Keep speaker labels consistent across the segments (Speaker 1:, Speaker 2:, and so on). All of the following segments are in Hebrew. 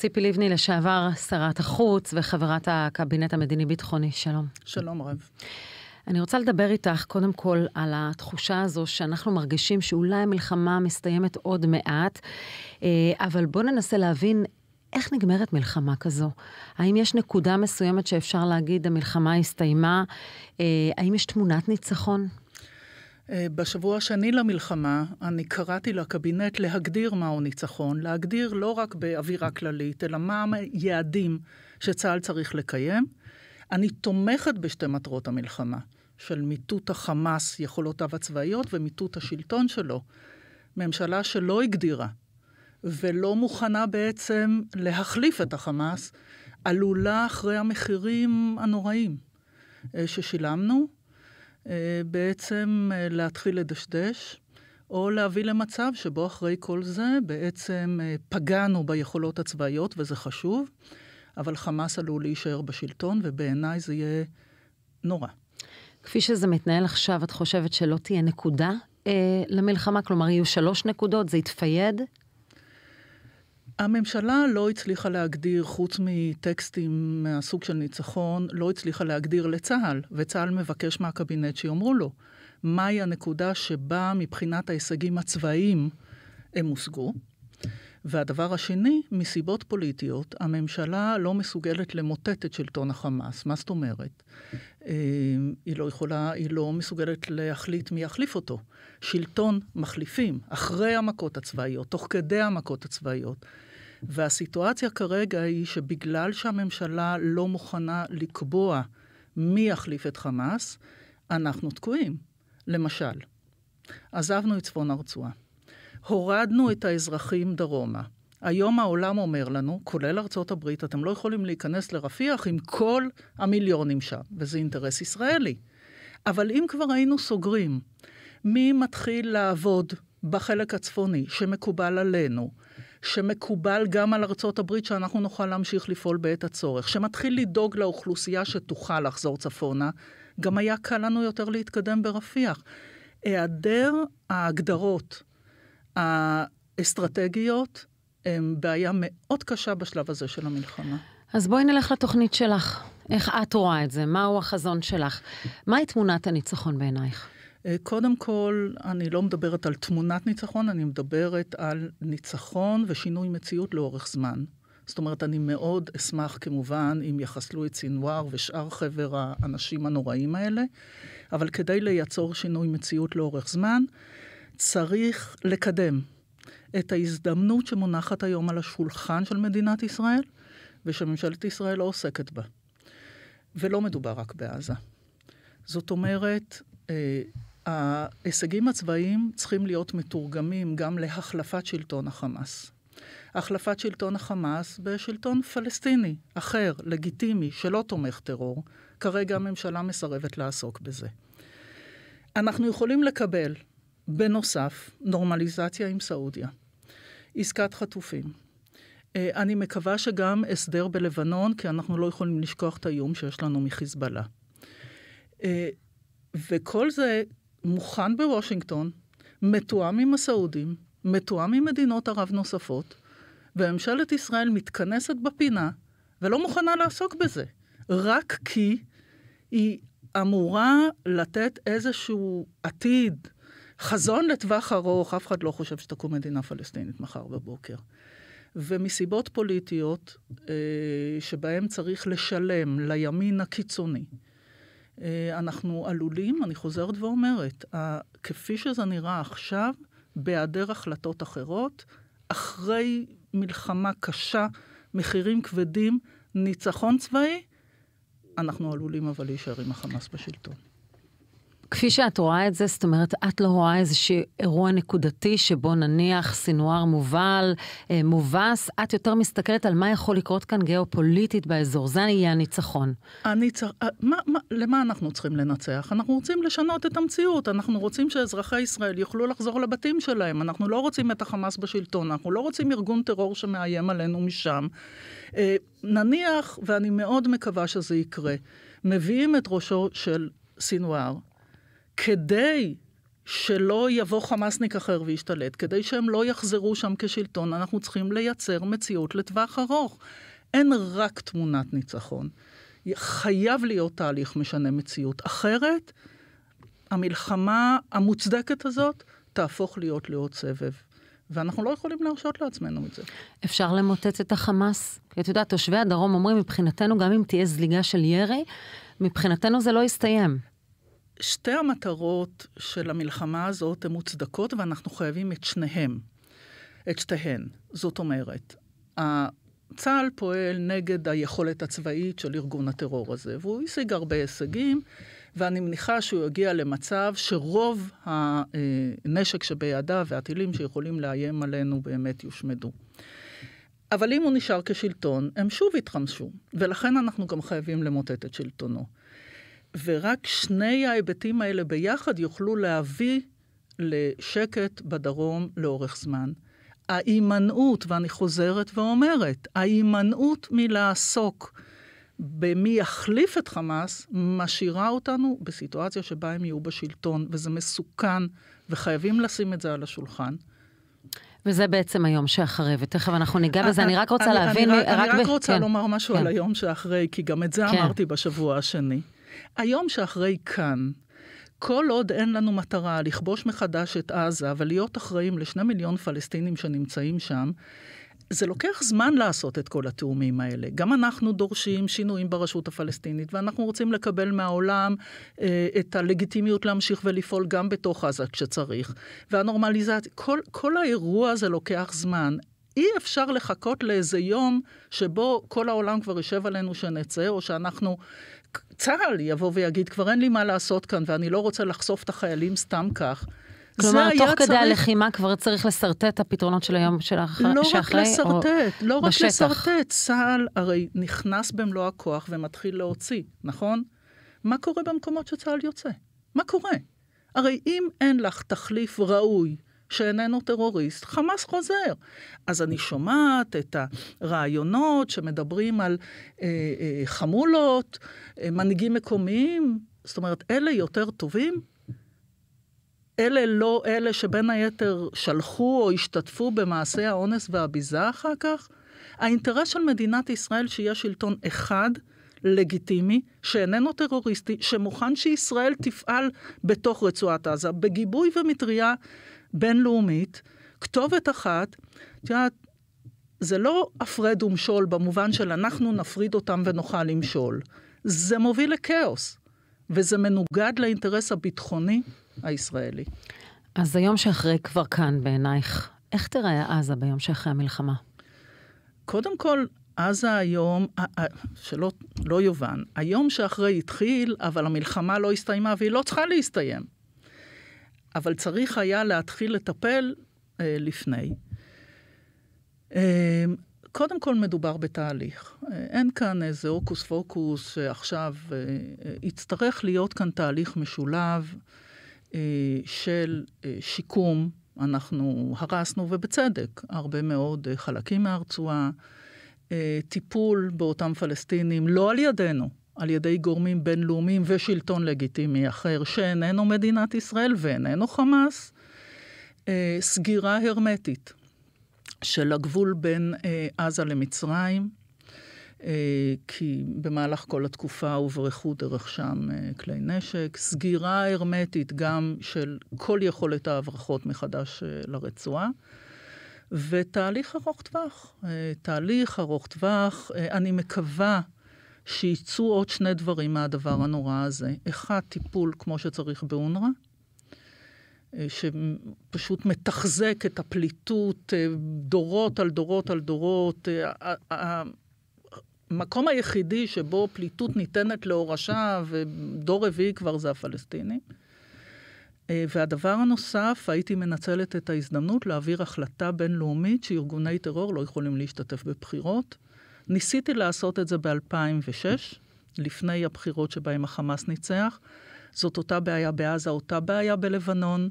Speaker 1: ציפי לבני, לשעבר שרת החוץ וחברת הקבינט המדיני-ביטחוני, שלום. שלום רב. אני רוצה לדבר איתך קודם כל על התחושה הזו שאנחנו מרגישים שאולי המלחמה מסתיימת עוד מעט, אה, אבל בואו ננסה להבין איך נגמרת מלחמה כזו? האם יש נקודה מסוימת שאפשר להגיד המלחמה הסתיימה? אה, האם יש תמונת
Speaker 2: ניצחון? אה, בשבוע השני למלחמה, אני קראתי לקבינט להגדיר מהו ניצחון, להגדיר לא רק באווירה כללית, אלא מה היעדים שצה"ל צריך לקיים. אני תומכת בשתי מטרות המלחמה, של מיטוט החמאס, יכולותיו הצבאיות, ומיטוט השלטון שלו. ממשלה שלא הגדירה ולא מוכנה בעצם להחליף את החמאס, עלולה אחרי המחירים הנוראים אה, ששילמנו, אה, בעצם אה, להתחיל לדשדש, או להביא למצב שבו אחרי כל זה בעצם אה, פגענו ביכולות הצבאיות, וזה חשוב, אבל חמאס עלול להישאר בשלטון, ובעיניי זה יהיה נורא. כפי שזה מתנהל עכשיו, את חושבת שלא תהיה נקודה
Speaker 1: אה, למלחמה? כלומר, יהיו שלוש נקודות, זה יתפייד?
Speaker 2: הממשלה לא הצליחה להגדיר, חוץ מטקסטים מהסוג של ניצחון, לא הצליחה להגדיר לצה"ל, וצה"ל מבקש מהקבינט שיאמרו לו מהי הנקודה שבה מבחינת ההישגים הצבאיים הם הושגו. והדבר השני, מסיבות פוליטיות, הממשלה לא מסוגלת למוטט את שלטון החמאס. מה זאת אומרת? אה, היא לא יכולה, היא לא מסוגלת להחליט מי יחליף אותו. שלטון מחליפים אחרי המכות הצבאיות, תוך כדי המכות הצבאיות. והסיטואציה כרגע היא שבגלל שהממשלה לא מוכנה לקבוע מי יחליף את חמאס, אנחנו תקועים. למשל, עזבנו את צפון הרצועה, הורדנו את האזרחים דרומה. היום העולם אומר לנו, כולל ארצות הברית, אתם לא יכולים להיכנס לרפיח עם כל המיליונים שם, וזה אינטרס ישראלי. אבל אם כבר היינו סוגרים, מי מתחיל לעבוד בחלק הצפוני שמקובל עלינו, שמקובל גם על ארצות הברית שאנחנו נוכל להמשיך לפעול בעת הצורך, שמתחיל לדאוג לאוכלוסייה שתוכל לחזור צפונה, גם היה קל לנו יותר להתקדם ברפיח. היעדר ההגדרות האסטרטגיות הם בעיה מאוד קשה בשלב הזה של המלחמה.
Speaker 1: אז בואי נלך לתוכנית שלך. איך את רואה את זה? מהו החזון שלך? מהי תמונת הניצחון בעינייך?
Speaker 2: אה, קודם כל, אני לא מדברת על תמונת ניצחון, אני מדברת על ניצחון ושינוי מציאות לאורך זמן. זאת אומרת, אני מאוד אשמח כמובן אם יחסלו את סינואר ושאר חבר האנשים הנוראים האלה, אבל כדי לייצור שינוי מציאות לאורך זמן, צריך לקדם את ההזדמנות שמונחת היום על השולחן של מדינת ישראל ושממשלת ישראל לא עוסקת בה. ולא מדובר רק בעזה. זאת אומרת, אה, ההישגים הצבאיים צריכים להיות מתורגמים גם להחלפת שלטון החמאס. החלפת שלטון החמאס בשלטון פלסטיני, אחר, לגיטימי, שלא תומך טרור. כרגע הממשלה מסרבת לעסוק בזה. אנחנו יכולים לקבל, בנוסף, נורמליזציה עם סעודיה, עסקת חטופים. אה, אני מקווה שגם הסדר בלבנון, כי אנחנו לא יכולים לשכוח את האיום שיש לנו מחיזבאללה. אה, וכל זה מוכן בוושינגטון, מתואם עם הסעודים, מתואם עם מדינות ערב נוספות, וממשלת ישראל מתכנסת בפינה ולא מוכנה לעסוק בזה, רק כי היא אמורה לתת איזשהו עתיד, חזון לטווח ארוך, אף אחד לא חושב שתקום מדינה פלסטינית מחר בבוקר. ומסיבות פוליטיות אה, שבהן צריך לשלם לימין הקיצוני, אה, אנחנו עלולים, אני חוזרת ואומרת, כפי שזה נראה עכשיו, בהיעדר החלטות אחרות, אחרי מלחמה קשה, מחירים כבדים, ניצחון צבאי, אנחנו עלולים אבל להישאר עם החמאס בשלטון. כפי שאת רואה את זה, זאת אומרת, את לא רואה איזשהו
Speaker 1: אירוע נקודתי שבו נניח סינואר מובל, אה, מובס, את יותר מסתכלת על מה יכול לקרות
Speaker 2: כאן גיאופוליטית באזור. זה יהיה הניצחון. הניצח... אה, מה, מה, למה אנחנו צריכים לנצח? אנחנו רוצים לשנות את המציאות. אנחנו רוצים שאזרחי ישראל יוכלו לחזור לבתים שלהם. אנחנו לא רוצים את החמאס בשלטון, אנחנו לא רוצים ארגון טרור שמאיים עלינו משם. אה, נניח, ואני מאוד מקווה שזה יקרה, מביאים את ראשו של סינואר כדי שלא יבוא חמאסניק אחר וישתלט, כדי שהם לא יחזרו שם כשלטון, אנחנו צריכים לייצר מציאות לטווח ארוך. אין רק תמונת ניצחון. חייב להיות תהליך משנה מציאות. אחרת, המלחמה המוצדקת הזאת תהפוך להיות לעוד סבב. ואנחנו לא יכולים להרשות לעצמנו את זה. אפשר למוטט
Speaker 1: את החמאס? כי את יודעת, תושבי הדרום אומרים, מבחינתנו, גם אם תהיה זליגה של ירי, מבחינתנו זה לא יסתיים.
Speaker 2: שתי המטרות של המלחמה הזאת הן מוצדקות ואנחנו חייבים את שניהם, את שתיהן. זאת אומרת, צה"ל פועל נגד היכולת הצבאית של ארגון הטרור הזה, והוא השיג הרבה הישגים, ואני מניחה שהוא יגיע למצב שרוב הנשק שבידיו והטילים שיכולים לאיים עלינו באמת יושמדו. אבל אם הוא נשאר כשלטון, הם שוב יתחמשו, ולכן אנחנו גם חייבים למוטט את שלטונו. ורק שני ההיבטים האלה ביחד יוכלו להביא לשקט בדרום לאורך זמן. ההימנעות, ואני חוזרת ואומרת, ההימנעות מלעסוק במי יחליף את חמאס, משאירה אותנו בסיטואציה שבה הם יהיו בשלטון, וזה מסוכן, וחייבים לשים את זה על השולחן.
Speaker 1: וזה בעצם היום שאחרי, ותכף אנחנו ניגע אה, בזה, אני אה, רק רוצה אני, להבין... אני רק, אני רק ב... רוצה כן. לומר משהו כן. על היום
Speaker 2: שאחרי, כי גם את זה כן. אמרתי בשבוע השני. היום שאחרי כאן, כל עוד אין לנו מטרה לכבוש מחדש את עזה ולהיות אחראים לשני מיליון פלסטינים שנמצאים שם, זה לוקח זמן לעשות את כל התאומים האלה. גם אנחנו דורשים שינויים ברשות הפלסטינית, ואנחנו רוצים לקבל מהעולם אה, את הלגיטימיות להמשיך ולפעול גם בתוך עזה כשצריך. והנורמליזציה, כל, כל האירוע הזה לוקח זמן. אי אפשר לחכות לאיזה יום שבו כל העולם כבר יישב עלינו שנצא, או שאנחנו צה"ל יבוא ויגיד, כבר אין לי מה לעשות כאן ואני לא רוצה לחשוף את החיילים סתם כך. כלומר, תוך צריך... כדי הלחימה
Speaker 1: כבר צריך לשרטט את הפתרונות של היום של האחרי, לא רק לשרטט, או לא רק בשטח. לשרטט,
Speaker 2: צה"ל הרי נכנס במלוא הכוח ומתחיל להוציא, נכון? מה קורה במקומות שצה"ל יוצא? מה קורה? הרי אם אין לך תחליף ראוי שאיננו טרוריסט, חמאס חוזר. אז אני נכון. שומעת את הרעיונות שמדברים על אה, אה, חמולות, אה, מנהיגים מקומיים, זאת אומרת, אלה יותר טובים? אלה לא אלה שבין היתר שלחו או השתתפו במעשי האונס והביזה אחר כך? האינטרס של מדינת ישראל שיהיה שלטון אחד, לגיטימי, שאיננו טרוריסטי, שמוכן שישראל תפעל בתוך רצועת עזה, בגיבוי ומטריה בינלאומית, כתובת אחת, את יודעת, זה לא הפרד ומשול במובן של אנחנו נפריד אותם ונוכל למשול. זה מוביל לכאוס, וזה מנוגד לאינטרס הביטחוני הישראלי. אז היום שאחרי כבר כאן בעינייך, איך תראה עזה ביום שאחרי המלחמה? קודם כל, עזה היום, שלא לא יובן, היום שאחרי התחיל, אבל המלחמה לא הסתיימה והיא לא צריכה להסתיים. אבל צריך היה להתחיל לטפל אה, לפני. אה, קודם כל מדובר בתהליך. אה, אין כאן איזה הוקוס פוקוס שעכשיו אה, אה, יצטרך להיות כאן תהליך משולב אה, של אה, שיקום. אנחנו הרסנו, ובצדק, הרבה מאוד אה, חלקים מהרצועה, טיפול באותם פלסטינים, לא על ידינו, על ידי גורמים בינלאומיים ושלטון לגיטימי אחר, שאיננו מדינת ישראל ואיננו חמאס, אה, סגירה הרמטית של הגבול בין אה, עזה למצרים, אה, כי במהלך כל התקופה הוברחו דרך שם אה, כלי נשק, סגירה הרמטית גם של כל יכולת ההברחות מחדש אה, לרצועה. ותהליך ארוך טווח, אה, תהליך ארוך טווח, אה, אני מקווה שיצאו עוד שני דברים מהדבר הנורא הזה. אחד, טיפול כמו שצריך באונר"א, אה, שפשוט מתחזק את הפליטות אה, דורות על דורות על דורות. אה, המקום היחידי שבו פליטות ניתנת להורשה, ודור רביעי כבר זה הפלסטינים. והדבר הנוסף, הייתי מנצלת את ההזדמנות להעביר החלטה בינלאומית שארגוני טרור לא יכולים להשתתף בבחירות. ניסיתי לעשות את זה ב-2006, לפני הבחירות שבהן החמאס ניצח. זאת אותה בעיה בעזה, אותה בעיה בלבנון,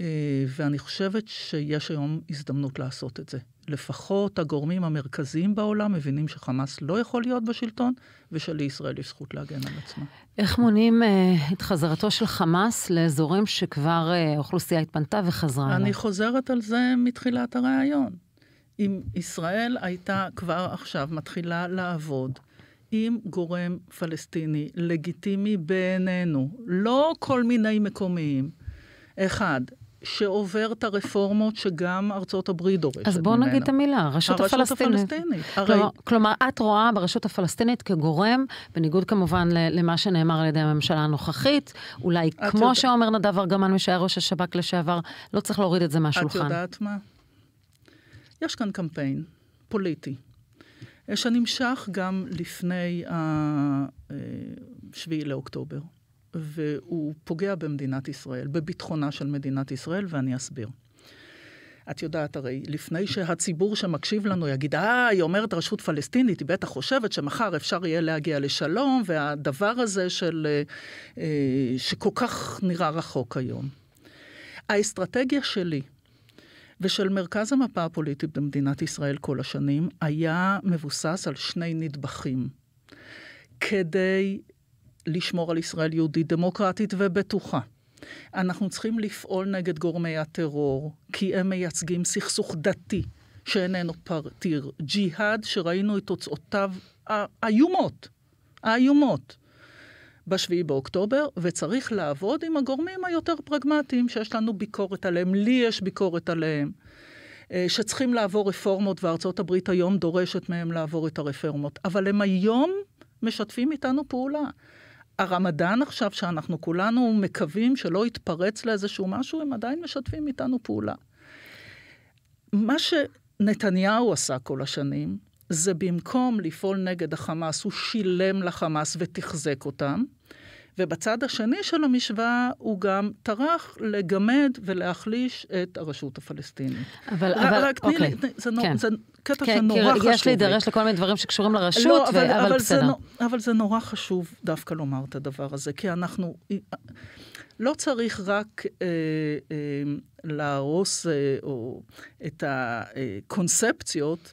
Speaker 2: אה, ואני חושבת שיש היום הזדמנות לעשות את זה. לפחות הגורמים המרכזיים בעולם מבינים שחמאס לא יכול להיות בשלטון, ושלישראל יש זכות להגן על עצמה.
Speaker 1: איך מונעים אה, את חזרתו של חמאס לאזורים שכבר אה, האוכלוסייה אה, התפנתה
Speaker 2: וחזרה אליו? אני עליו. חוזרת על זה מתחילת הראיון. אם ישראל הייתה כבר עכשיו מתחילה לעבוד עם גורם פלסטיני לגיטימי בעינינו, לא כל מיני מקומיים, אחד, שעובר את הרפורמות שגם ארצות הברית דורשת ממנו. אז בוא ממנו. נגיד את המילה, הרשות, הרשות הפלסטינית. הפלסטינית. הרי... כלומר,
Speaker 1: כלומר, את רואה ברשות הפלסטינית כגורם, בניגוד כמובן למה שנאמר על ידי הממשלה הנוכחית, אולי כמו יודע... שאומר נדב ארגמן, מי שהיה ראש השב"כ לשעבר,
Speaker 2: לא צריך להוריד את זה מהשולחן. את יודעת מה? יש כאן קמפיין פוליטי, אה, שנמשך גם לפני ה-7 אה, לאוקטובר, והוא פוגע במדינת ישראל, בביטחונה של מדינת ישראל, ואני אסביר. את יודעת הרי, לפני שהציבור שמקשיב לנו יגיד, אה, היא אומרת רשות פלסטינית, היא בטח חושבת שמחר אפשר יהיה להגיע לשלום, והדבר הזה של, אה, שכל כך נראה רחוק היום. האסטרטגיה שלי ושל מרכז המפה הפוליטית במדינת ישראל כל השנים, היה מבוסס על שני נדבכים. כדי לשמור על ישראל יהודית דמוקרטית ובטוחה. אנחנו צריכים לפעול נגד גורמי הטרור, כי הם מייצגים סכסוך דתי שאיננו פרטיר. ג'יהאד שראינו את תוצאותיו האיומות, האיומות, ב-7 באוקטובר, וצריך לעבוד עם הגורמים היותר פרגמטיים שיש לנו ביקורת עליהם, לי יש ביקורת עליהם, אה, שצריכים לעבור רפורמות, וארצות הברית היום דורשת מהם לעבור את הרפורמות. אבל הם היום משתפים איתנו פעולה. הרמדאן עכשיו, שאנחנו כולנו מקווים שלא יתפרץ לאיזשהו משהו, הם עדיין משתפים איתנו פעולה. מה שנתניהו עשה כל השנים, זה במקום לפעול נגד החמאס, הוא שילם לחמאס ותחזק אותם. ובצד השני של המשוואה הוא גם טרח לגמד ולהחליש את הרשות הפלסטינית. אבל, רק, אבל, רק תני אוקיי. לי, זה, נור, כן. זה קטע כן, שנורא חשוב. יש להידרש לכל מיני דברים שקשורים לרשות, לא, ו... אבל, אבל בסדר. זה, אבל זה נורא חשוב דווקא לומר את הדבר הזה, כי אנחנו... לא צריך רק אה, אה, להרוס אה, או, את הקונספציות,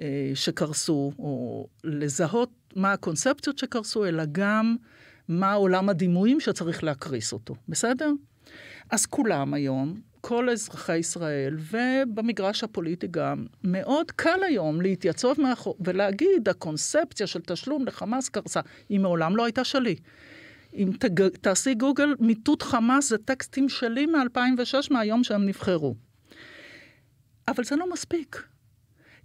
Speaker 2: אה, שקרסו, או לזהות מה הקונספציות שקרסו, אלא גם מה עולם הדימויים שצריך להקריס אותו, בסדר? אז כולם היום, כל אזרחי ישראל, ובמגרש הפוליטי גם, מאוד קל היום להתייצב מאחור ולהגיד, הקונספציה של תשלום לחמאס קרסה, היא מעולם לא הייתה שלי. אם תג... תעשי גוגל, מיטוט חמאס זה טקסטים שלי מ-2006, מהיום שהם נבחרו. אבל זה לא מספיק.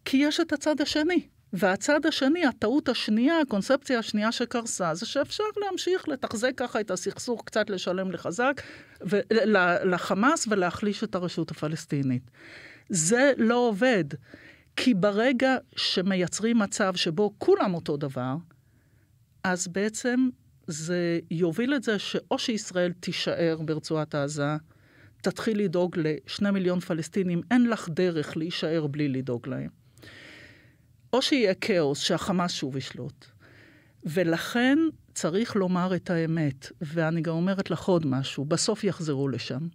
Speaker 2: כי יש את הצד השני. והצד השני, הטעות השנייה, הקונספציה השנייה שקרסה, זה שאפשר להמשיך לתחזק ככה את הסכסוך, קצת לשלם לחזק, לחמאס ולהחליש את הרשות הפלסטינית. זה לא עובד, כי ברגע שמייצרים מצב שבו כולם אותו דבר, אז בעצם זה יוביל את זה שאו שישראל תישאר ברצועת עזה, תתחיל לדאוג לשני מיליון פלסטינים, אין לך דרך להישאר בלי לדאוג להם. או שיהיה כאוס, שהחמאס שוב ישלוט. ולכן צריך לומר את האמת, ואני גם אומרת לך עוד משהו, בסוף יחזרו לשם.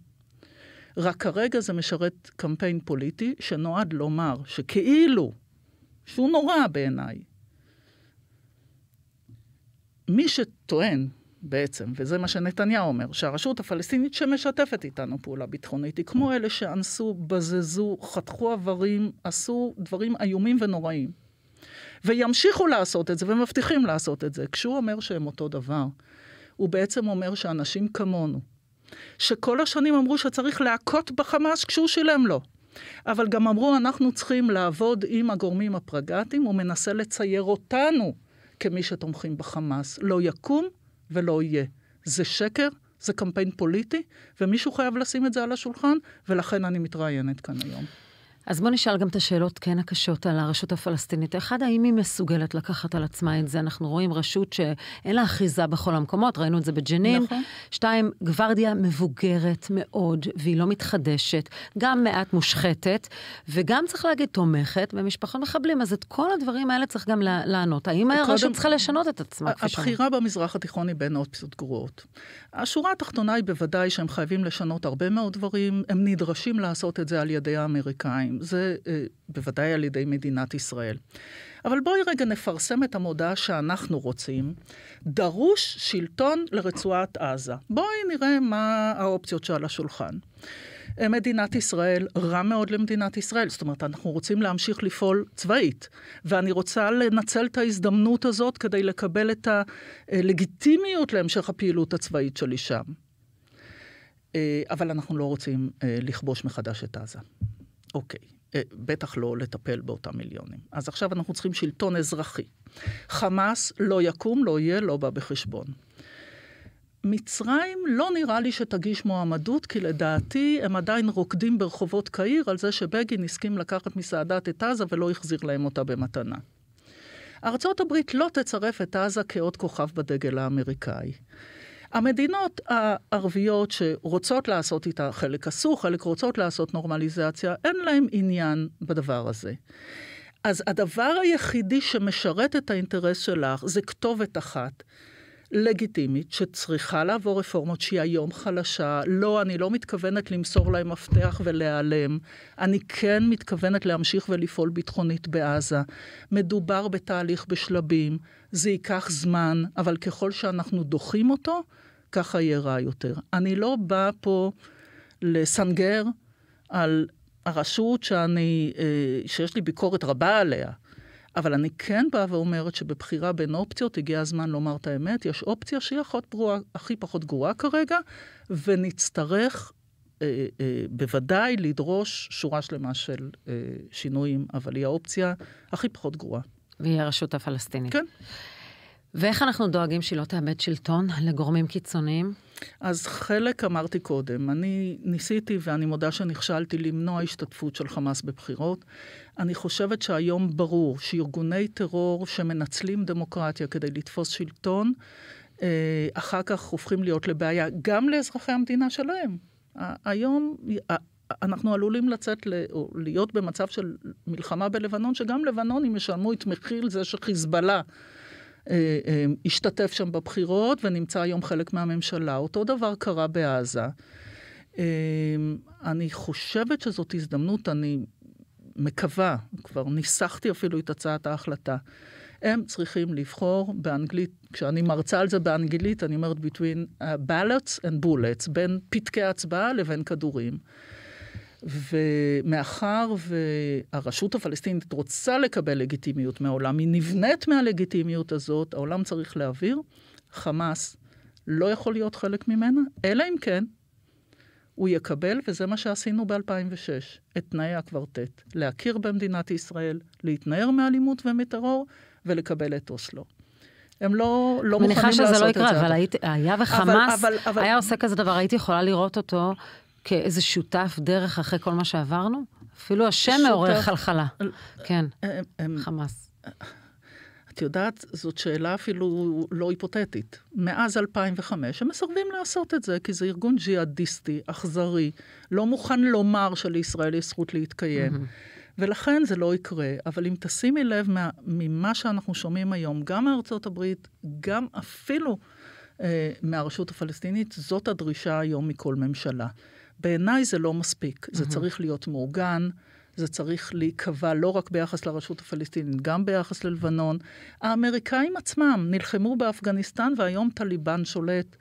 Speaker 2: רק כרגע זה משרת קמפיין פוליטי שנועד לומר שכאילו, שהוא נורא בעיניי, מי שטוען בעצם, וזה מה שנתניהו אומר, שהרשות הפלסטינית שמשתפת איתנו פעולה ביטחונית, היא כמו אלה שאנסו, בזזו, חתכו איברים, עשו דברים איומים ונוראים. וימשיכו לעשות את זה, ומבטיחים לעשות את זה. כשהוא אומר שהם אותו דבר, הוא בעצם אומר שאנשים כמונו, שכל השנים אמרו שצריך להכות בחמאס כשהוא שילם לו. אבל גם אמרו, אנחנו צריכים לעבוד עם הגורמים הפרגטיים, הוא מנסה לצייר אותנו כמי שתומכים בחמאס. לא יקום ולא יהיה. זה שקר, זה קמפיין פוליטי, ומישהו חייב לשים את זה על השולחן, ולכן אני מתראיינת כאן היום.
Speaker 1: אז בוא נשאל גם את השאלות כן הקשות על הרשות הפלסטינית. אחד, האם היא מסוגלת לקחת על עצמה את זה? אנחנו רואים רשות שאין לה אחיזה בכל המקומות, ראינו את זה בג'נין. נכון. שתיים, גווארדיה מבוגרת מאוד, והיא לא מתחדשת, גם מעט מושחתת, וגם, צריך להגיד, תומכת במשפחות מחבלים. אז את כל הדברים האלה צריך גם לענות. האם הרשות צריכה
Speaker 2: לשנות את עצמה? הבחירה במזרח התיכון היא בין אופציות גרועות. השורה התחתונה היא בוודאי שהם חייבים לשנות הרבה מאוד דברים, הם נדרשים לעשות את זה על ידי האמריקאים. מצרים, זה אה, בוודאי על ידי מדינת ישראל. אבל בואי רגע נפרסם את המודעה שאנחנו רוצים. דרוש שלטון לרצועת עזה. בואי נראה מה האופציות שעל השולחן. אה, מדינת ישראל, רע מאוד למדינת ישראל. זאת אומרת, אנחנו רוצים להמשיך לפעול צבאית, ואני רוצה לנצל את ההזדמנות הזאת כדי לקבל את הלגיטימיות להמשך הפעילות הצבאית שלי שם. אה, אבל אנחנו לא רוצים לכבוש מחדש את עזה. אוקיי, אה, בטח לא לטפל באותם מיליונים. אז עכשיו אנחנו צריכים שלטון אזרחי. חמאס לא יקום, לא יהיה, לא בא בחשבון. מצרים לא נראה לי שתגיש מועמדות, כי לדעתי הם עדיין רוקדים ברחובות קהיר על זה שבגין הסכים לקחת מסעדת את עזה ולא החזיר להם אותה במתנה. ארצות הברית לא תצרף את עזה כעוד כוכב בדגל האמריקאי. המדינות הערביות שרוצות לעשות איתה, חלק עשו, חלק רוצות לעשות נורמליזציה, אין להם עניין בדבר הזה. אז הדבר היחידי שמשרת את האינטרס שלך זה כתובת אחת. לגיטימית שצריכה לעבור רפורמות שהיא היום חלשה. לא, אני לא מתכוונת למסור להם מפתח ולהיעלם. אני כן מתכוונת להמשיך ולפעול ביטחונית בעזה. מדובר בתהליך בשלבים. זה ייקח זמן, אבל ככל שאנחנו דוחים אותו, ככה יהיה רע יותר. אני לא באה פה לסנגר על הרשות שאני, אה, שיש לי ביקורת רבה עליה, אבל אני כן באה ואומרת שבבחירה בין אופציות הגיע הזמן לומר את האמת. יש אופציה שהיא אחות פרוע, הכי פחות גרועה כרגע, ונצטרך אה, אה, בוודאי לדרוש שורה שלמה של שינויים, אבל היא האופציה הכי פחות גרועה. והיא הרשות הפלסטינית. כן. ואיך אנחנו דואגים שהיא לא תאבד שלטון לגורמים קיצוניים? אז חלק אמרתי קודם, אני ניסיתי ואני מודה שנכשלתי למנוע השתתפות של חמאס בבחירות. אני חושבת שהיום ברור שארגוני טרור שמנצלים דמוקרטיה כדי לתפוס שלטון, אה, אחר כך הופכים להיות לבעיה גם לאזרחי המדינה שלהם. היום אנחנו עלולים לצאת, ל, או להיות במצב של מלחמה בלבנון, שגם לבנונים ישלמו את מחיר זה שחיזבאללה אה, אה, השתתף שם בבחירות ונמצא היום חלק מהממשלה. אותו דבר קרה בעזה. אה, אני חושבת שזאת הזדמנות, אני מקווה, כבר ניסחתי אפילו את הצעת ההחלטה. הם צריכים לבחור באנגלית, כשאני מרצה על זה באנגלית, אני אומרת between uh, ballots and bullets, בין פתקי הצבעה לבין כדורים. ומאחר והרשות הפלסטינית רוצה לקבל לגיטימיות מהעולם, היא נבנית מהלגיטימיות הזאת, העולם צריך להעביר, חמאס לא יכול להיות חלק ממנה, אלא אם כן הוא יקבל, וזה מה שעשינו ב-2006, את תנאי הקוורטט. להכיר במדינת ישראל, להתנער מאלימות ומטרור ולקבל את אוסלו. הם לא, לא מוכנים לא לעשות את זה. מניחה שזה לא יקרה, אבל היית, היה וחמאס אבל, אבל, אבל... היה עושה
Speaker 1: כזה דבר, הייתי יכולה לראות אותו כאיזה שותף דרך אחרי כל מה שעברנו? אפילו השם מעורר חלחלה. אה, כן, אה, אה, חמאס.
Speaker 2: את יודעת, זאת שאלה אפילו לא היפותטית. מאז 2005 הם מסרבים לעשות את זה, כי זה ארגון ג'יהאדיסטי, אכזרי, לא מוכן לומר שלישראל יש זכות להתקיים. ולכן זה לא יקרה. אבל אם תשימי לב מה, ממה שאנחנו שומעים היום, גם מארצות הברית, גם אפילו אה, מהרשות הפלסטינית, זאת הדרישה היום מכל ממשלה. בעיניי זה לא מספיק, זה צריך להיות מאורגן, זה צריך להיקבע לא רק ביחס לרשות הפלסטינית, גם ביחס ללבנון. האמריקאים עצמם נלחמו באפגניסטן והיום טליבן שולט.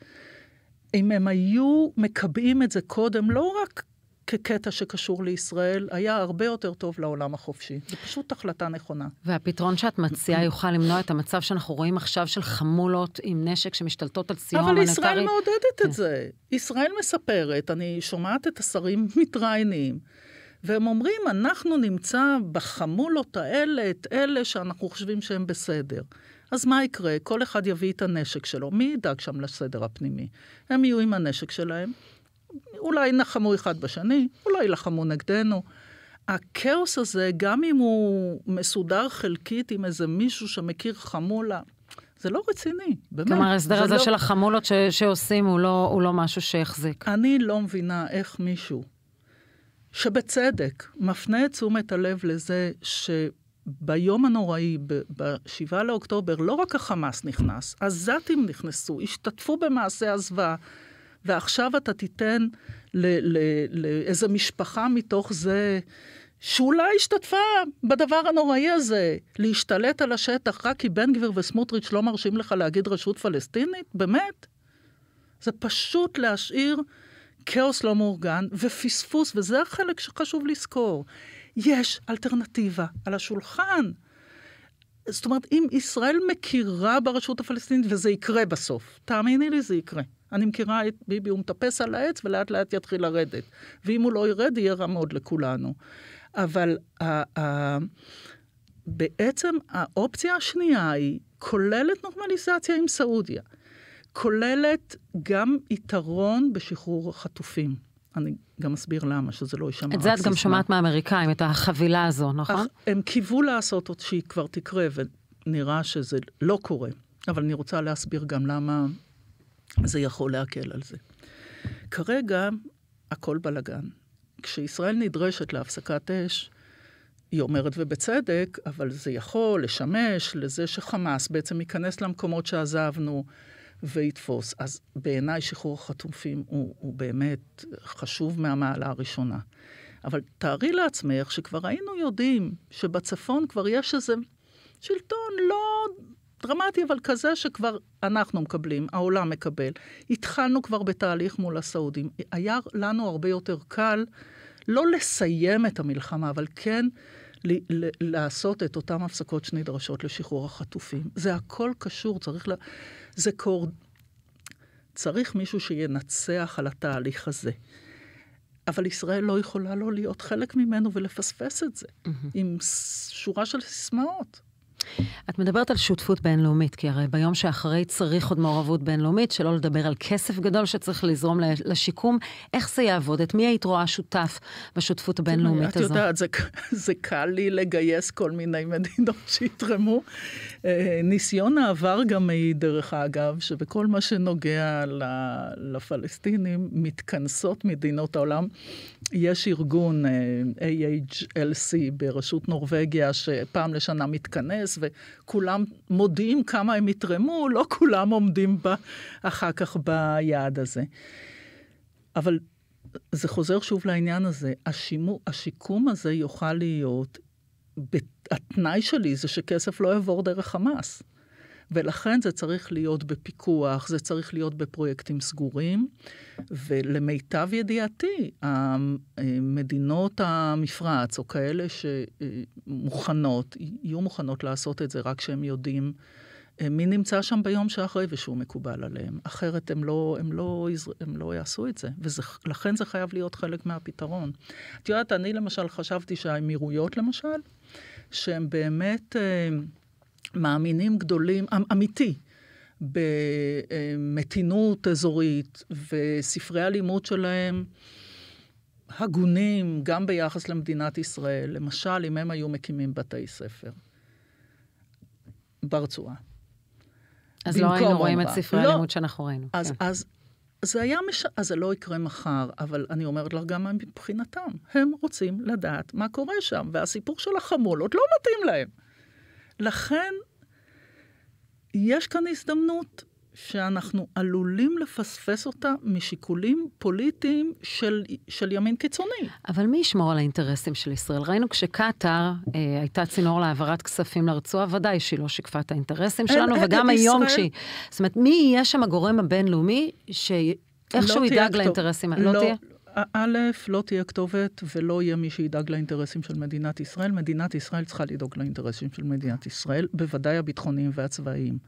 Speaker 2: אם הם היו מקבעים את זה קודם, לא רק כקטע שקשור לישראל, היה הרבה יותר טוב לעולם החופשי. זו פשוט החלטה נכונה.
Speaker 1: והפתרון שאת מציעה יוכל למנוע את המצב שאנחנו רואים עכשיו של חמולות עם נשק שמשתלטות על סיוע הומניטרי. אבל ישראל
Speaker 2: מעודדת את כן. זה. ישראל מספרת, אני שומעת את השרים מתראיינים. והם אומרים, אנחנו נמצא בחמולות האלה, את אלה שאנחנו חושבים שהם בסדר. אז מה יקרה? כל אחד יביא את הנשק שלו. מי ידאג שם לסדר הפנימי? הם יהיו עם הנשק שלהם, אולי נחמו אחד בשני, אולי לחמו נגדנו. הכאוס הזה, גם אם הוא מסודר חלקית עם איזה מישהו שמכיר חמולה, זה לא רציני, באמת. כלומר, ההסדר הזה לא... של החמולות ש... שעושים הוא לא, הוא לא משהו שהחזיק. אני לא מבינה איך מישהו, שבצדק מפנה את תשומת הלב לזה שביום הנוראי, ב-7 ב- לאוקטובר, לא רק החמאס נכנס, עזתים נכנסו, השתתפו במעשה הזוועה. ועכשיו אתה תיתן לאיזה ל- ל- משפחה מתוך זה, שאולי השתתפה בדבר הנוראי הזה, להשתלט על השטח רק כי בן גביר וסמוטריץ' לא מרשים לך להגיד רשות פלסטינית? באמת? זה פשוט להשאיר כאוס לא מאורגן ופספוס, וזה החלק שחשוב לזכור. יש אלטרנטיבה על השולחן. זאת אומרת, אם ישראל מכירה ברשות הפלסטינית, וזה יקרה בסוף, תאמיני לי, זה יקרה. אני מכירה את ביבי, הוא מטפס על העץ ולאט לאט יתחיל לרדת. ואם הוא לא ירד, יהיה רע מאוד לכולנו. אבל ה- ה- בעצם האופציה השנייה היא, כוללת נורמליזציה עם סעודיה. כוללת גם יתרון בשחרור החטופים. אני גם אסביר למה, שזה לא יישמע. את זה את גם שומעת
Speaker 1: מהאמריקאים, את החבילה הזו, נכון? אך,
Speaker 2: הם קיוו לעשות עוד שהיא כבר תקרה, ונראה שזה לא קורה. אבל אני רוצה להסביר גם למה זה יכול להקל על זה. כרגע הכל בלגן. כשישראל נדרשת להפסקת אש, היא אומרת ובצדק, אבל זה יכול לשמש לזה שחמאס בעצם ייכנס למקומות שעזבנו ויתפוס. אז בעיניי שחרור החטופים הוא, הוא באמת חשוב מהמעלה הראשונה. אבל תארי לעצמך שכבר היינו יודעים שבצפון כבר יש איזה שלטון לא דרמטי, אבל כזה שכבר אנחנו מקבלים, העולם מקבל. התחלנו כבר בתהליך מול הסעודים. היה לנו הרבה יותר קל לא לסיים את המלחמה, אבל כן ל- ל- לעשות את אותן הפסקות שנדרשות לשחרור החטופים. זה הכל קשור, צריך ל... זה קור... צריך מישהו שינצח על התהליך הזה. אבל ישראל לא יכולה לא להיות חלק ממנו ולפספס את זה, mm-hmm. עם שורה של סיסמאות.
Speaker 1: את מדברת על שותפות בינלאומית, כי הרי ביום שאחרי צריך עוד מעורבות בינלאומית, שלא לדבר על כסף גדול שצריך לזרום לשיקום. איך זה יעבוד? את מי היית רואה שותף בשותפות הבינלאומית הזאת? את יודעת, זה,
Speaker 2: זה קל לי לגייס כל מיני מדינות שיתרמו. אה, ניסיון העבר גם מעיד, דרך אגב, שבכל מה שנוגע לפלסטינים, מתכנסות מדינות העולם. יש ארגון אה, AHLC בראשות נורבגיה, שפעם לשנה מתכנס וכולם מודיעים כמה הם יתרמו, לא כולם עומדים בה, אחר כך ביעד הזה. אבל זה חוזר שוב לעניין הזה, השימו, השיקום הזה יוכל להיות, בת, התנאי שלי זה שכסף לא יעבור דרך המס. ולכן זה צריך להיות בפיקוח, זה צריך להיות בפרויקטים סגורים, ולמיטב ידיעתי, מדינות המפרץ, או כאלה שמוכנות, יהיו מוכנות לעשות את זה רק כשהם יודעים. אה, מי נמצא שם ביום שאחרי ושהוא מקובל עליהם. אחרת הם לא, הם לא, הם לא יעשו את זה, ולכן זה חייב להיות חלק מהפתרון. את יודעת, אני למשל חשבתי שהאמירויות למשל, שהן באמת... אה, מאמינים גדולים, אמ, אמיתי, במתינות אזורית, וספרי הלימוד שלהם הגונים גם ביחס למדינת ישראל. למשל, אם הם היו מקימים בתי ספר ברצועה.
Speaker 1: אז לא היינו רואים את ספרי לא, הלימוד שאנחנו ראינו. אז, כן.
Speaker 2: אז, זה היה מש... אז זה לא יקרה מחר, אבל אני אומרת לך גם מבחינתם, הם רוצים לדעת מה קורה שם, והסיפור של החמולות לא מתאים להם. לכן, יש כאן הזדמנות שאנחנו עלולים לפספס אותה משיקולים פוליטיים של, של ימין קיצוני. אבל מי ישמור
Speaker 1: על האינטרסים של ישראל? ראינו כשקטאר אה,
Speaker 2: הייתה צינור להעברת כספים
Speaker 1: לרצועה, ודאי שהיא לא שיקפה את האינטרסים אל, שלנו, אין, וגם אין, היום ישראל... כשהיא... זאת אומרת, מי יהיה שם הגורם הבינלאומי שאיכשהו לא ידאג לאינטרסים האלה? לא, לא תהיה?
Speaker 2: א', לא תהיה כתובת ולא יהיה מי שידאג לאינטרסים של מדינת ישראל. מדינת ישראל צריכה לדאוג לאינטרסים של מדינת ישראל, בוודאי הביטחוניים והצבאיים.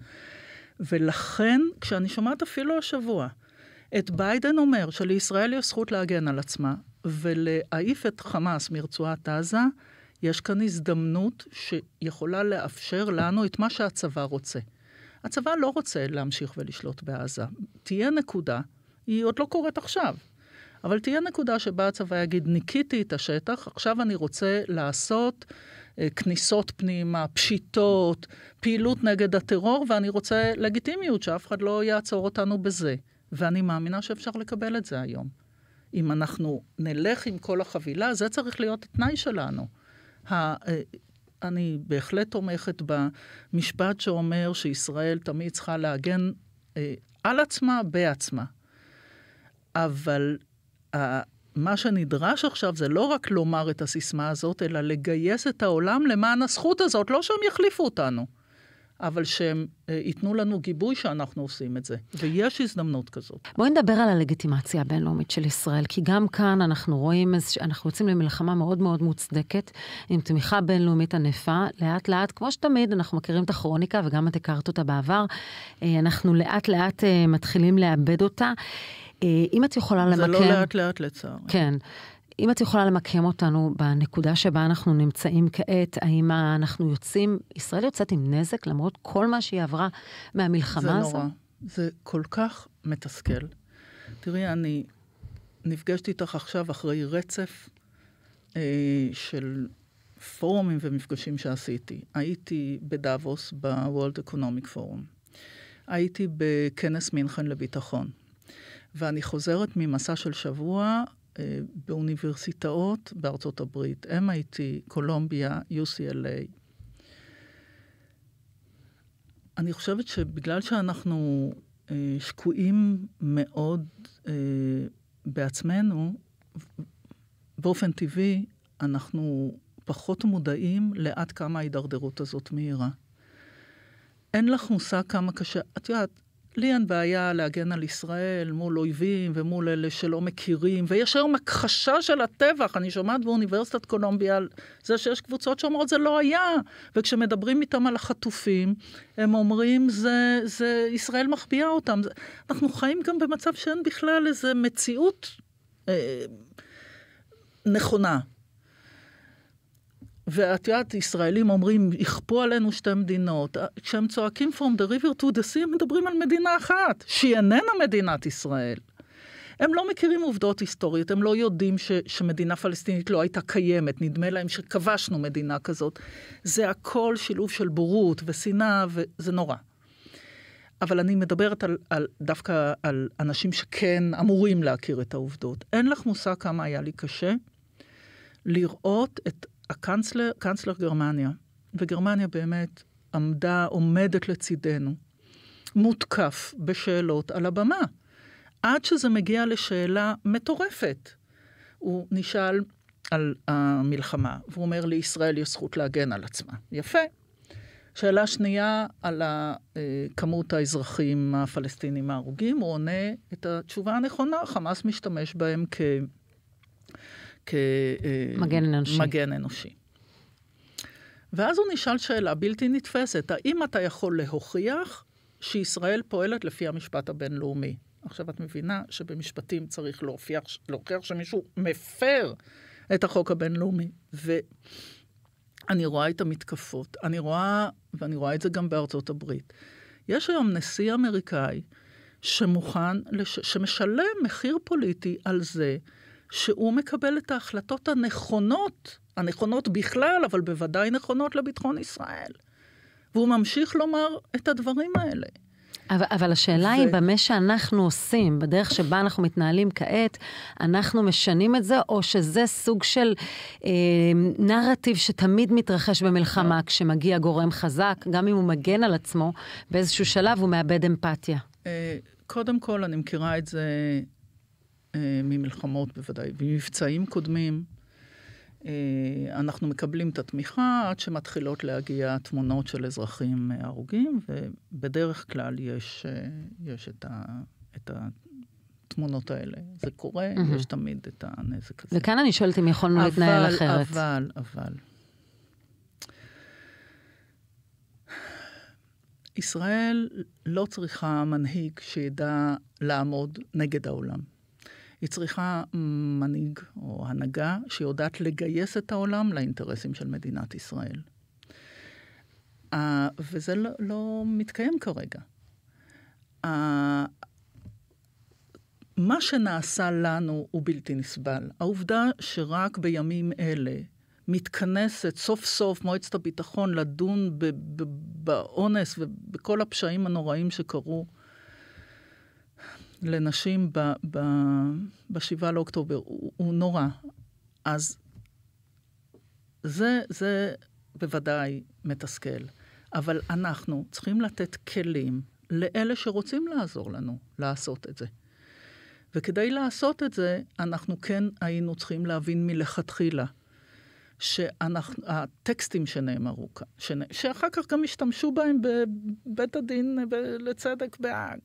Speaker 2: ולכן, כשאני שומעת אפילו השבוע את ביידן אומר שלישראל יש זכות להגן על עצמה ולהעיף את חמאס מרצועת עזה, יש כאן הזדמנות שיכולה לאפשר לנו את מה שהצבא רוצה. הצבא לא רוצה להמשיך ולשלוט בעזה. תהיה נקודה, היא עוד לא קורית עכשיו, אבל תהיה נקודה שבה הצבא יגיד, ניקיתי את השטח, עכשיו אני רוצה לעשות אה, כניסות פנימה, פשיטות, פעילות נגד הטרור, ואני רוצה לגיטימיות, שאף אחד לא יעצור אותנו בזה. ואני מאמינה שאפשר לקבל את זה היום. אם אנחנו נלך עם כל החבילה, זה צריך להיות התנאי שלנו. ה... אה, אני בהחלט תומכת במשפט שאומר שישראל תמיד צריכה להגן אה, על עצמה, בעצמה. אבל מה שנדרש עכשיו זה לא רק לומר את הסיסמה הזאת, אלא לגייס את העולם למען הזכות הזאת, לא שהם יחליפו אותנו, אבל שהם אה, ייתנו לנו גיבוי שאנחנו עושים את זה, ויש הזדמנות כזאת.
Speaker 1: בואי נדבר על הלגיטימציה הבינלאומית של ישראל, כי גם כאן אנחנו רואים, אנחנו יוצאים למלחמה מאוד מאוד מוצדקת, עם תמיכה בינלאומית ענפה, לאט לאט, כמו שתמיד, אנחנו מכירים את הכרוניקה, וגם את הכרת אותה בעבר, אה, אנחנו לאט לאט אה, מתחילים לאבד אותה. אה, אם את יכולה למקם... זה לא לאט
Speaker 2: לאט לצערי. כן.
Speaker 1: אם את יכולה למקם אותנו בנקודה שבה אנחנו נמצאים כעת, האם אנחנו יוצאים, ישראל יוצאת עם נזק למרות כל מה שהיא עברה מהמלחמה הזו? זה נורא. הזו?
Speaker 2: זה כל כך מתסכל. תראי, אני נפגשת איתך עכשיו אחרי רצף אה, של פורומים ומפגשים שעשיתי. הייתי בדאבוס, בוולד אקונומיק פורום. הייתי בכנס מינכן לביטחון. ואני חוזרת ממסע של שבוע אה, באוניברסיטאות בארצות הברית, MIT, קולומביה, UCLA. אני חושבת שבגלל שאנחנו אה, שקועים מאוד אה, בעצמנו, באופן טבעי, אנחנו פחות מודעים לעד כמה ההידרדרות הזאת מהירה. אין לך מושג כמה קשה, את יודעת, לי אין בעיה להגן על ישראל מול אויבים ומול אלה שלא מכירים, ויש היום הכחשה של הטבח, אני שומעת באוניברסיטת קולומביה על זה שיש קבוצות שאומרות זה לא היה, וכשמדברים איתם על החטופים, הם אומרים זה, זה ישראל מחביאה אותם. אנחנו חיים גם במצב שאין בכלל איזה מציאות אה, נכונה. ואת יודעת, ישראלים אומרים, יכפו עלינו שתי מדינות. כשהם צועקים From the river to the sea, הם מדברים על מדינה אחת, שהיא איננה מדינת ישראל. הם לא מכירים עובדות היסטוריות, הם לא יודעים ש, שמדינה פלסטינית לא הייתה קיימת, נדמה להם שכבשנו מדינה כזאת. זה הכל שילוב של בורות ושנאה, וזה נורא. אבל אני מדברת על, על, דווקא על אנשים שכן אמורים להכיר את העובדות. אין לך מושג כמה היה לי קשה לראות את הקאנצלר, קאנצלר גרמניה, וגרמניה באמת עמדה, עומדת לצידנו, מותקף בשאלות על הבמה, עד שזה מגיע לשאלה מטורפת. הוא נשאל על המלחמה, והוא אומר לישראל יש זכות להגן על עצמה. יפה. שאלה שנייה על כמות האזרחים הפלסטינים ההרוגים, הוא עונה את התשובה הנכונה, חמאס משתמש בהם כ... כמגן אה, אנושי. מגן אנושי. ואז הוא נשאל שאלה בלתי נתפסת, האם אתה יכול להוכיח שישראל פועלת לפי המשפט הבינלאומי? עכשיו, את מבינה שבמשפטים צריך להוכיח, להוכיח שמישהו מפר את החוק הבינלאומי. ואני רואה את המתקפות, אני רואה, ואני רואה את זה גם בארצות הברית. יש היום נשיא אמריקאי שמוכן, לש, שמשלם מחיר פוליטי על זה שהוא מקבל את ההחלטות הנכונות, הנכונות בכלל, אבל בוודאי נכונות לביטחון ישראל. והוא ממשיך לומר את הדברים האלה.
Speaker 1: אבל, אבל השאלה זה... היא במה שאנחנו עושים, בדרך שבה אנחנו מתנהלים כעת, אנחנו משנים את זה, או שזה סוג של אה, נרטיב שתמיד מתרחש במלחמה, כן. כשמגיע גורם חזק, גם אם הוא מגן על עצמו, באיזשהו שלב הוא מאבד אמפתיה.
Speaker 2: אה, קודם כל, אני מכירה את זה במלחמות בוודאי, במבצעים קודמים, אה, אנחנו מקבלים את התמיכה עד שמתחילות להגיע תמונות של אזרחים הרוגים, ובדרך כלל יש, אה, יש את, ה, את התמונות האלה. זה קורה, mm-hmm. יש תמיד את הנזק הזה. וכאן אני שואלת אם יכולנו להתנהל אחרת. אבל, אבל. ישראל לא צריכה מנהיג שידע לעמוד נגד העולם. היא צריכה מנהיג או הנהגה שיודעת לגייס את העולם לאינטרסים של מדינת ישראל. Uh, וזה לא, לא מתקיים כרגע. Uh, מה שנעשה לנו הוא בלתי נסבל. העובדה שרק בימים אלה מתכנסת סוף סוף מועצת הביטחון לדון באונס ובכל הפשעים הנוראים שקרו לנשים ב-7 לאוקטובר הוא, הוא נורא. אז זה, זה בוודאי מתסכל. אבל אנחנו צריכים לתת כלים לאלה שרוצים לעזור לנו לעשות את זה. וכדי לעשות את זה, אנחנו כן היינו צריכים להבין מלכתחילה שהטקסטים שנאמרו כאן, שאחר כך גם השתמשו בהם בבית הדין לצדק בהאג,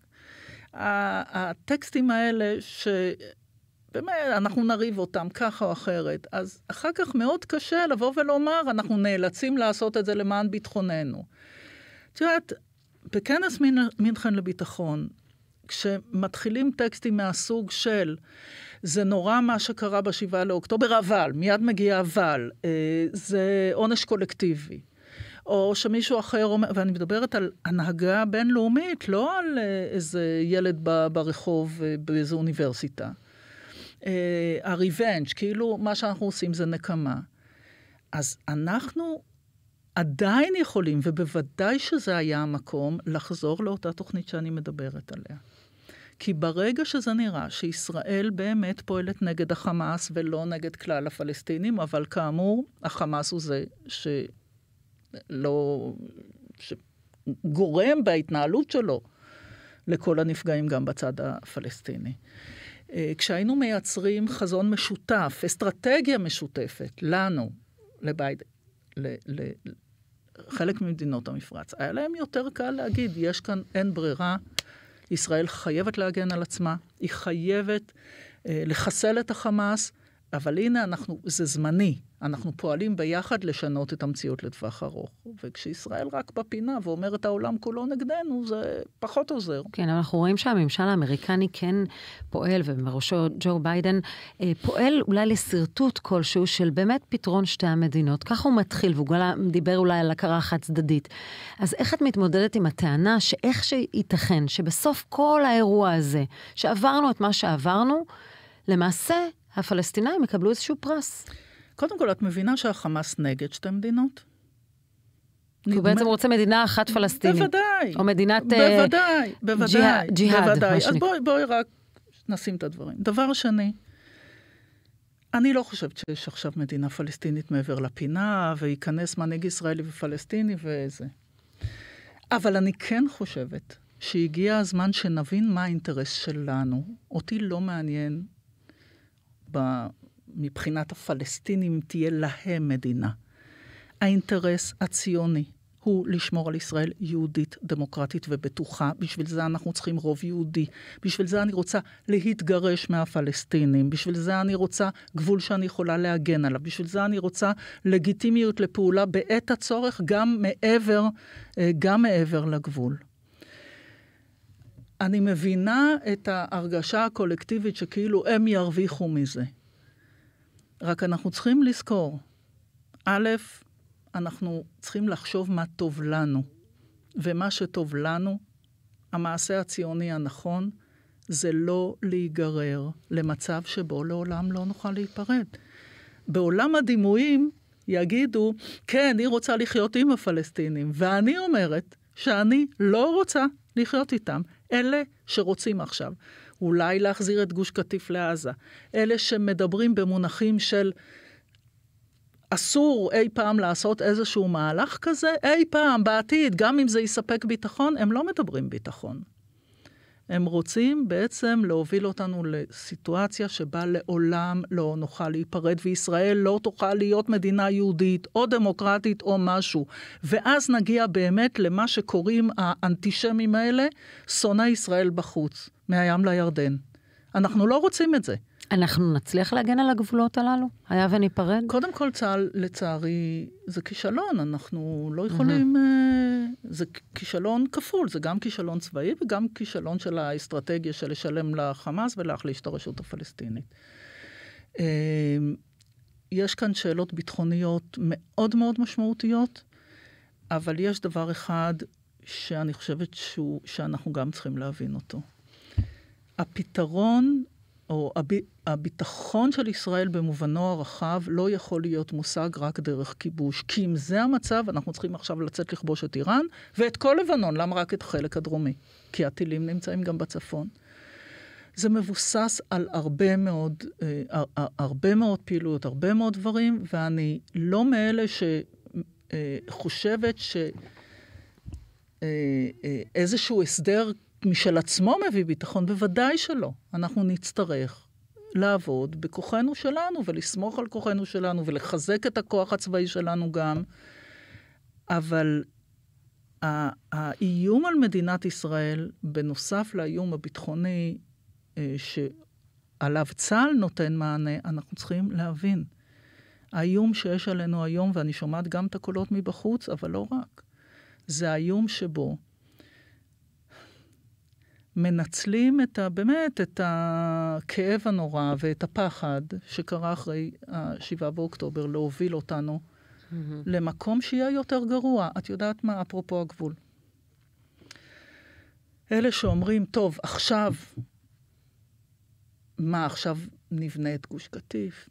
Speaker 2: הטקסטים האלה, שבאמת, אנחנו נריב אותם ככה או אחרת, אז אחר כך מאוד קשה לבוא ולומר, אנחנו נאלצים לעשות את זה למען ביטחוננו. את יודעת, בכנס מינכן לביטחון, כשמתחילים טקסטים מהסוג של זה נורא מה שקרה בשבעה לאוקטובר, אבל, מיד מגיע אבל, אה, זה עונש קולקטיבי. או שמישהו אחר אומר, ואני מדברת על הנהגה בינלאומית, לא על אה, איזה ילד ברחוב אה, באיזו אוניברסיטה. אה, ה-revenge, כאילו מה שאנחנו עושים זה נקמה. אז אנחנו עדיין יכולים, ובוודאי שזה היה המקום, לחזור לאותה תוכנית שאני מדברת עליה. כי ברגע שזה נראה שישראל באמת פועלת נגד החמאס ולא נגד כלל הפלסטינים, אבל כאמור, החמאס הוא זה ש... לא... שגורם בהתנהלות שלו לכל הנפגעים גם בצד הפלסטיני. אה, כשהיינו מייצרים חזון משותף, אסטרטגיה משותפת לנו, לבית, ל, ל, חלק ממדינות המפרץ, היה להם יותר קל להגיד, יש כאן, אין ברירה, ישראל חייבת להגן על עצמה, היא חייבת אה, לחסל את החמאס, אבל הנה, אנחנו, זה זמני. אנחנו פועלים ביחד לשנות את המציאות לטווח ארוך. וכשישראל רק בפינה ואומרת העולם כולו נגדנו, זה פחות עוזר.
Speaker 1: כן, אבל אנחנו רואים שהממשל האמריקני כן פועל, ובראשו ג'ו ביידן, אה, פועל אולי לשרטוט כלשהו של באמת פתרון שתי המדינות. כך הוא מתחיל, והוא גם דיבר אולי על הכרה חד צדדית. אז איך את מתמודדת עם הטענה שאיך שייתכן שבסוף כל האירוע הזה, שעברנו את מה שעברנו, למעשה הפלסטינאים יקבלו איזשהו פרס.
Speaker 2: קודם כל, את מבינה שהחמאס נגד שתי מדינות? כי הוא בעצם רוצה
Speaker 1: מדינה אחת פלסטינית. בוודאי. או
Speaker 2: מדינת... אה, בוודאי, בוודאי. ג'יהאד, בוודאי. אז בואי, בואי רק נשים את הדברים. דבר שני, אני לא חושבת שיש עכשיו מדינה פלסטינית מעבר לפינה, וייכנס מנהיג ישראלי ופלסטיני וזה. אבל אני כן חושבת שהגיע הזמן שנבין מה האינטרס שלנו. אותי לא מעניין מבחינת הפלסטינים תהיה להם מדינה. האינטרס הציוני הוא לשמור על ישראל יהודית, דמוקרטית ובטוחה. בשביל זה אנחנו צריכים רוב יהודי. בשביל זה אני רוצה להתגרש מהפלסטינים. בשביל זה אני רוצה גבול שאני יכולה להגן עליו. בשביל זה אני רוצה לגיטימיות לפעולה בעת הצורך, גם מעבר, אה, גם מעבר לגבול. אני מבינה את ההרגשה הקולקטיבית שכאילו הם ירוויחו מזה. רק אנחנו צריכים לזכור, א', אנחנו צריכים לחשוב מה טוב לנו, ומה שטוב לנו, המעשה הציוני הנכון, זה לא להיגרר למצב שבו לעולם לא נוכל להיפרד. בעולם הדימויים יגידו, כן, היא רוצה לחיות עם הפלסטינים, ואני אומרת שאני לא רוצה לחיות איתם, אלה שרוצים עכשיו אולי להחזיר את גוש קטיף לעזה, אלה שמדברים במונחים של אסור אי פעם לעשות איזשהו מהלך כזה, אי פעם, בעתיד, גם אם זה יספק ביטחון, הם לא מדברים ביטחון. הם רוצים בעצם להוביל אותנו לסיטואציה שבה לעולם לא נוכל להיפרד, וישראל לא תוכל להיות מדינה יהודית או דמוקרטית או משהו. ואז נגיע באמת למה שקוראים האנטישמים האלה, שונא ישראל בחוץ, מהים לירדן. אנחנו לא רוצים את זה. אנחנו נצליח להגן על הגבולות הללו? היה וניפרד? קודם כל, צה"ל, לצערי, זה כישלון. אנחנו לא יכולים... Mm-hmm. זה כישלון כפול. זה גם כישלון צבאי וגם כישלון של האסטרטגיה של לשלם לחמאס ולהחליש את הרשות הפלסטינית. אה, יש כאן שאלות ביטחוניות מאוד מאוד משמעותיות, אבל יש דבר אחד שאני חושבת שהוא, שאנחנו גם צריכים להבין אותו. הפתרון או הב, הביטחון של ישראל במובנו הרחב לא יכול להיות מושג רק דרך כיבוש. כי אם זה המצב, אנחנו צריכים עכשיו לצאת לכבוש את איראן ואת כל לבנון, למה רק את החלק הדרומי? כי הטילים נמצאים גם בצפון. זה מבוסס על הרבה מאוד, אה, הרבה מאוד פעילויות, הרבה מאוד דברים, ואני לא מאלה שחושבת אה, שאיזשהו אה, איזשהו הסדר משל עצמו מביא ביטחון? בוודאי שלא. אנחנו נצטרך לעבוד בכוחנו שלנו ולסמוך על כוחנו שלנו ולחזק את הכוח הצבאי שלנו גם, אבל האיום על מדינת ישראל, בנוסף לאיום הביטחוני אה, שעליו צה"ל נותן מענה, אנחנו צריכים להבין. האיום שיש עלינו היום, ואני שומעת גם את הקולות מבחוץ, אבל לא רק, זה האיום שבו מנצלים את ה, באמת את הכאב הנורא ואת הפחד שקרה אחרי ה-7 באוקטובר להוביל אותנו mm-hmm. למקום שיהיה יותר גרוע. את יודעת מה? אפרופו הגבול. אלה שאומרים, טוב, עכשיו, מה, עכשיו נבנה את גוש קטיף?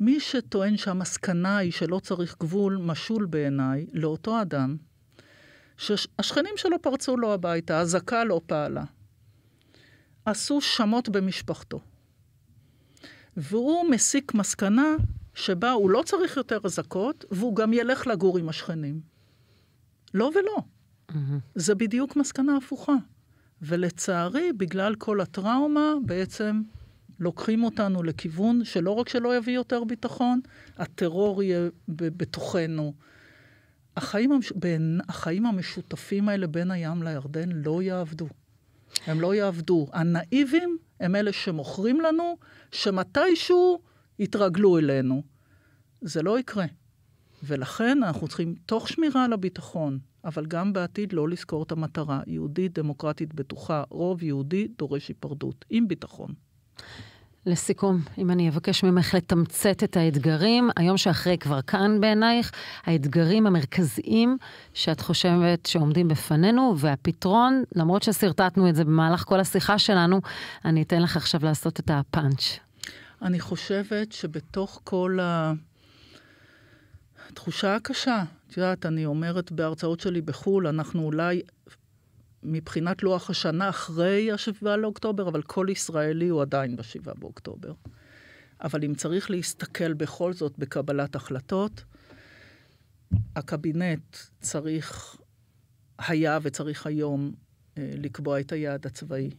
Speaker 2: מי שטוען שהמסקנה היא שלא צריך גבול, משול בעיניי לאותו אדם שהשכנים שלו פרצו לו הביתה, אזעקה לא פעלה. עשו שמות במשפחתו. והוא מסיק מסקנה שבה הוא לא צריך יותר אזעקות, והוא גם ילך לגור עם השכנים. לא ולא. Mm-hmm. זה בדיוק מסקנה הפוכה. ולצערי, בגלל כל הטראומה, בעצם לוקחים אותנו לכיוון שלא רק שלא יביא יותר ביטחון, הטרור יהיה בתוכנו, החיים, המש... בין... החיים המשותפים האלה בין הים לירדן לא יעבדו. הם לא יעבדו. הנאיבים הם אלה שמוכרים לנו, שמתישהו יתרגלו אלינו. זה לא יקרה. ולכן אנחנו צריכים, תוך שמירה על הביטחון, אבל גם בעתיד לא לזכור את המטרה, יהודית, דמוקרטית, בטוחה, רוב יהודי דורש היפרדות, עם ביטחון.
Speaker 1: לסיכום, אם אני אבקש ממך לתמצת את האתגרים, היום שאחרי כבר כאן בעינייך, האתגרים המרכזיים שאת חושבת שעומדים בפנינו, והפתרון, למרות שסרטטנו את זה במהלך כל השיחה שלנו, אני אתן לך עכשיו לעשות את הפאנץ'.
Speaker 2: אני חושבת שבתוך כל ה... התחושה הקשה, את יודעת, אני אומרת בהרצאות שלי בחו"ל, אנחנו אולי מבחינת לוח השנה אחרי השבעה לאוקטובר, אבל כל ישראלי הוא עדיין בשבעה באוקטובר. אבל אם צריך להסתכל בכל זאת בקבלת החלטות, הקבינט צריך, היה וצריך היום אה, לקבוע את היעד הצבאי.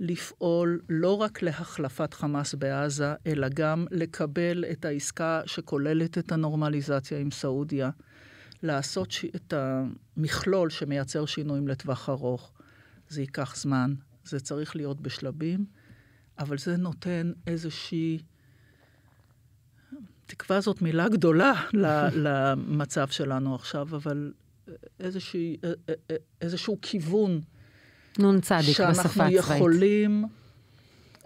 Speaker 2: לפעול לא רק להחלפת חמאס בעזה, אלא גם לקבל את העסקה שכוללת את הנורמליזציה עם סעודיה. לעשות ש... את המכלול שמייצר שינויים לטווח ארוך. זה ייקח זמן, זה צריך להיות בשלבים, אבל זה נותן איזושהי... תקווה זאת מילה גדולה למצב שלנו עכשיו, אבל איזושה... אה, אה, אה, איזשהו כיוון. נון צדיק בשפה הצבאית. שאנחנו יכולים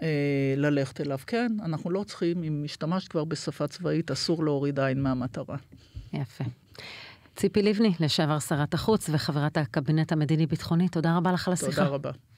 Speaker 2: אה, ללכת אליו. כן, אנחנו לא צריכים, אם השתמשת כבר בשפה צבאית, אסור להוריד עין מהמטרה.
Speaker 1: יפה. ציפי לבני, לשעבר שרת החוץ וחברת הקבינט המדיני-ביטחוני, תודה רבה לך על השיחה. תודה
Speaker 2: רבה.